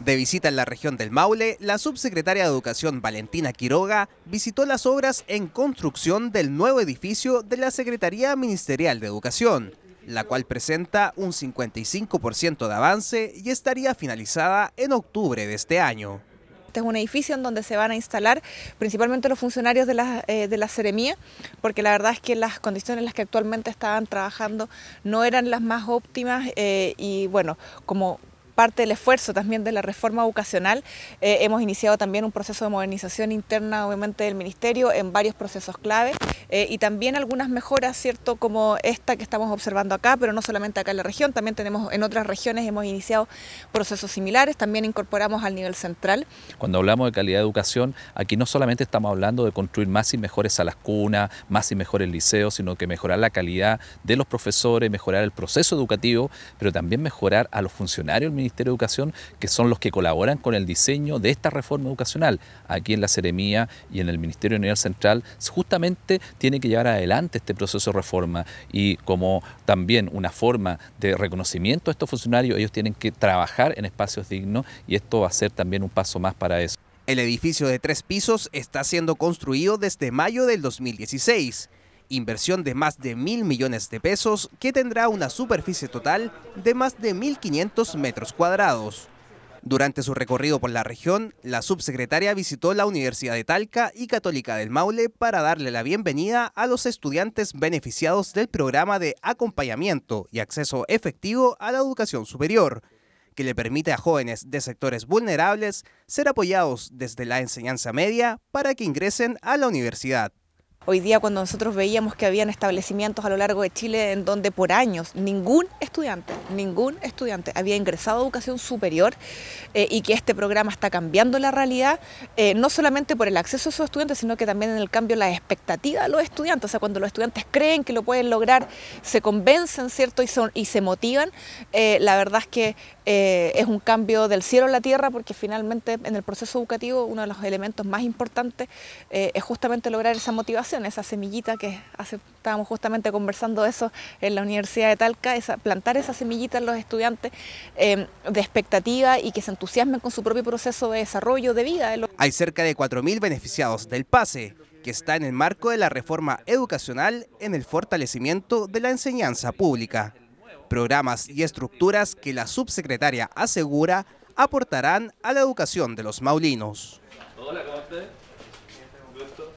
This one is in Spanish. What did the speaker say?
De visita en la región del Maule, la subsecretaria de Educación Valentina Quiroga visitó las obras en construcción del nuevo edificio de la Secretaría Ministerial de Educación, la cual presenta un 55% de avance y estaría finalizada en octubre de este año. Este es un edificio en donde se van a instalar principalmente los funcionarios de la, eh, de la Ceremía, porque la verdad es que las condiciones en las que actualmente estaban trabajando no eran las más óptimas eh, y bueno, como parte del esfuerzo también de la reforma educacional, eh, hemos iniciado también un proceso de modernización interna, obviamente, del Ministerio en varios procesos clave eh, y también algunas mejoras, ¿cierto?, como esta que estamos observando acá, pero no solamente acá en la región, también tenemos en otras regiones, hemos iniciado procesos similares, también incorporamos al nivel central. Cuando hablamos de calidad de educación, aquí no solamente estamos hablando de construir más y mejores a las cunas, más y mejores liceos, sino que mejorar la calidad de los profesores, mejorar el proceso educativo, pero también mejorar a los funcionarios del Ministerio de Educación, que son los que colaboran con el diseño de esta reforma educacional. Aquí en la Ceremía y en el Ministerio de Nivel Central, justamente tiene que llevar adelante este proceso de reforma y como también una forma de reconocimiento a estos funcionarios, ellos tienen que trabajar en espacios dignos y esto va a ser también un paso más para eso. El edificio de tres pisos está siendo construido desde mayo del 2016 inversión de más de mil millones de pesos que tendrá una superficie total de más de 1.500 metros cuadrados. Durante su recorrido por la región, la subsecretaria visitó la Universidad de Talca y Católica del Maule para darle la bienvenida a los estudiantes beneficiados del programa de acompañamiento y acceso efectivo a la educación superior, que le permite a jóvenes de sectores vulnerables ser apoyados desde la enseñanza media para que ingresen a la universidad. Hoy día cuando nosotros veíamos que habían establecimientos a lo largo de Chile en donde por años ningún estudiante, ningún estudiante había ingresado a educación superior eh, y que este programa está cambiando la realidad, eh, no solamente por el acceso a esos estudiantes, sino que también en el cambio la expectativa de los estudiantes, o sea, cuando los estudiantes creen que lo pueden lograr, se convencen, ¿cierto? Y, son, y se motivan, eh, la verdad es que es un cambio del cielo a la tierra porque finalmente en el proceso educativo uno de los elementos más importantes es justamente lograr esa motivación esa semillita que estábamos justamente conversando eso en la Universidad de Talca, plantar esa semillita en los estudiantes em, de expectativa y que se entusiasmen con su propio proceso de desarrollo de vida. Hay cerca de 4.000 beneficiados del PASE, que está en el marco de la reforma educacional en el fortalecimiento de la enseñanza pública. Programas y estructuras que la subsecretaria asegura aportarán a la educación de los maulinos.